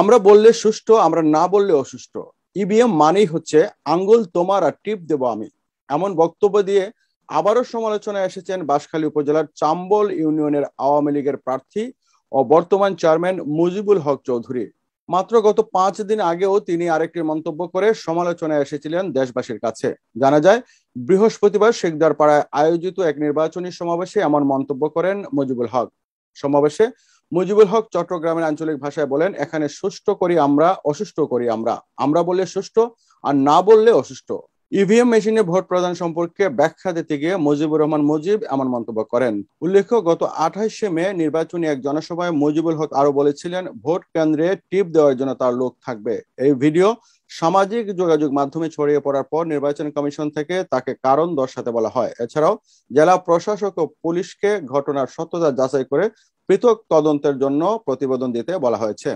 আমরা বললে সুষ্ঠু আমরা না বললে অসুস্থ ইভিএম e মানেই হচ্ছে আঙ্গুল তোমার আর টিপ দেব আমি এমন বক্তব্য দিয়ে আবারও সমালোচনা এসেছেন বাঁশখালী উপজেলার চাম্বল ইউনিয়নের আওয়ামী লীগের প্রার্থী ও বর্তমান চেয়ারম্যান মুজিবুল হক চৌধুরী মাত্র গত পাঁচ দিন আগেও তিনি আরেকটি মন্তব্য করে সমালোচনায় এসেছিলেন দেশবাসীর কাছে জানা যায় বৃহস্পতিবার শেখদার পাড়ায় আয়োজিত এক নির্বাচনী সমাবেশে এমন মন্তব্য করেন মুজিবুল হক সমাবেশে মুজিবুল হক চট্টগ্রামের আঞ্চলিক ভাষায় বলেন এখানে সুষ্ঠু করি আমরা অসুস্থ করি আমরা আমরা বললে সুষ্ঠু আর না বললে অসুস্থ ইভিএম e মেশিনে ভোট প্রদান সম্পর্কে ব্যাখ্যা দিতে গিয়ে মুজিবুর রহমান মুজিব এমন মন্তব্য করেন উল্লেখ্য গত আঠাশে মে নির্বাচনী এক জনসভায় মুজিবুল হক আরো বলেছিলেন ভোট কেন্দ্রে টিপ দেওয়ার জন্য তার লোক থাকবে এই ভিডিও সামাজিক যোগাযোগ মাধ্যমে ছড়িয়ে পড়ার পর নির্বাচন কমিশন থেকে তাকে কারণ দর্শাতে বলা হয় এছাড়াও জেলা প্রশাসক ও পুলিশকে ঘটনার সত্যতা যাচাই করে পৃথক তদন্তের জন্য প্রতিবেদন দিতে বলা হয়েছে